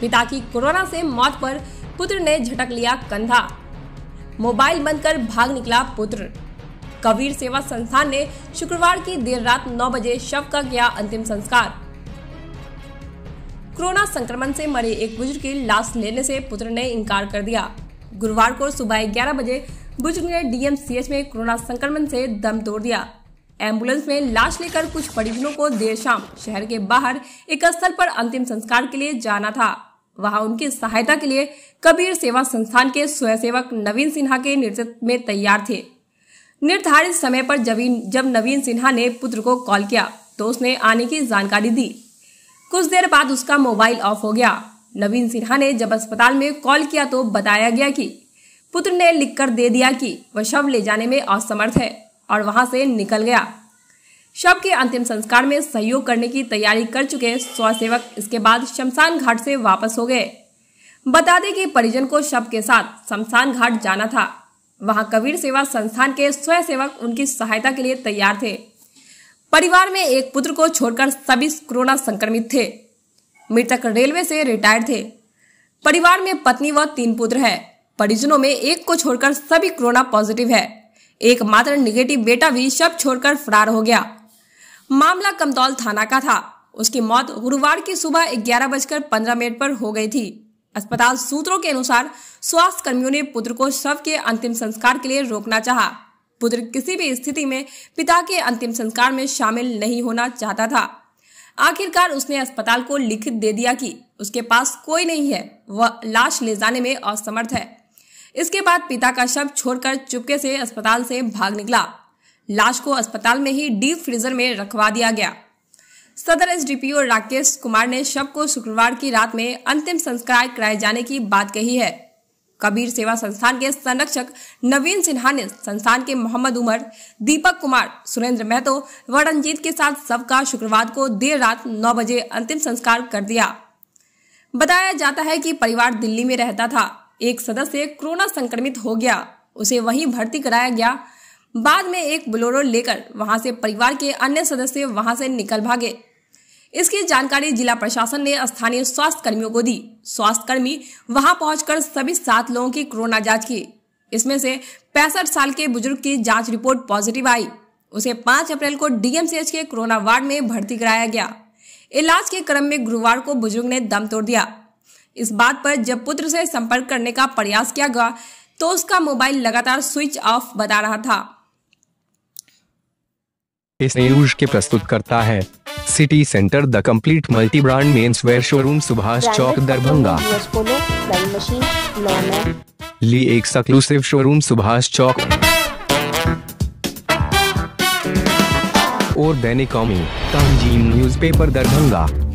पिता की कोरोना से मौत पर पुत्र ने झटक लिया कंधा मोबाइल बंद कर भाग निकला पुत्र कबीर सेवा संस्थान ने शुक्रवार की देर रात 9 बजे शव का किया अंतिम संस्कार कोरोना संक्रमण से मरे एक बुजुर्ग की लाश लेने से पुत्र ने इनकार कर दिया गुरुवार को सुबह ग्यारह बजे बुजुर्ग ने डीएमसीएच में कोरोना संक्रमण से दम तोड़ दिया एम्बुलेंस में लाश लेकर कुछ परिजनों को देर शाम शहर के बाहर एक स्थल पर अंतिम संस्कार के लिए जाना था वहां उनकी सहायता के लिए कबीर सेवा संस्थान के स्वयंसेवक नवीन सिन्हा के नेतृत्व में तैयार थे निर्धारित समय पर जब नवीन सिन्हा ने पुत्र को कॉल किया तो उसने आने की जानकारी दी कुछ देर बाद उसका मोबाइल ऑफ हो गया नवीन सिन्हा ने जब अस्पताल में कॉल किया तो बताया गया कि पुत्र ने लिखकर दे दिया कि वह शव ले जाने में असमर्थ है और वहां से निकल गया शव के अंतिम संस्कार में सहयोग करने की तैयारी कर चुके स्वसेवक सेवक इसके बाद शमशान घाट से वापस हो गए बता दें कि परिजन को शव के साथ शमशान घाट जाना था वहां कबीर सेवा संस्थान के स्वयं सेवक उनकी सहायता के लिए तैयार थे परिवार में एक पुत्र को छोड़कर सभी कोरोना संक्रमित थे मृतक रेलवे से रिटायर थे परिवार में पत्नी व तीन पुत्र है परिजनों में एक को छोड़कर सभी कोरोना पॉजिटिव है एकमात्र निगेटिव बेटा भी शव छोड़कर फरार हो गया मामला कमदौल थाना का था उसकी मौत गुरुवार की सुबह ग्यारह बजकर पंद्रह मिनट पर हो गई थी अस्पताल सूत्रों के अनुसार स्वास्थ्य कर्मियों ने पुत्र को शव के अंतिम संस्कार के लिए रोकना चाहा। पुत्र किसी भी स्थिति में पिता के अंतिम संस्कार में शामिल नहीं होना चाहता था आखिरकार उसने अस्पताल को लिखित दे दिया कि उसके पास कोई नहीं है वह लाश ले जाने में असमर्थ है इसके बाद पिता का शव छोड़कर चुपके से अस्पताल से भाग निकला लाश को अस्पताल में ही डीप फ्रीजर में रखवा दिया गया सदर एसडीपीओ राकेश कुमार ने शव को शुक्रवार की रात में अंतिम संस्कार कराए जाने की बात कही है कबीर सेवा संस्थान के संरक्षक नवीन सिन्हा ने संस्थान के मोहम्मद उमर दीपक कुमार सुरेंद्र महतो व रंजीत के साथ सब का शुक्रवार को देर रात 9 बजे अंतिम संस्कार कर दिया बताया जाता है कि परिवार दिल्ली में रहता था एक सदस्य कोरोना संक्रमित हो गया उसे वहीं भर्ती कराया गया बाद में एक बोलोरो लेकर वहां से परिवार के अन्य सदस्य वहां से निकल भागे इसकी जानकारी जिला प्रशासन ने स्थानीय स्वास्थ्य कर्मियों को दी स्वास्थ्य कर्मी वहां पहुंचकर सभी सात लोगों की कोरोना जांच की इसमें से पैंसठ साल के बुजुर्ग की जांच रिपोर्ट पॉजिटिव आई उसे पांच अप्रैल को डीएमसीएच के कोरोना वार्ड में भर्ती कराया गया इलाज के क्रम में गुरुवार को बुजुर्ग ने दम तोड़ दिया इस बात पर जब पुत्र से संपर्क करने का प्रयास किया गया तो उसका मोबाइल लगातार स्विच ऑफ बता रहा था इस न्यूज के प्रस्तुत करता है city centre the complete multi brand men's wear showroom Subhash Chowk Darbhanga ली एक सक्लूसिव शोरूम सुभाष चौक और दैनिक कॉमी तंजीम पेपर दरभंगा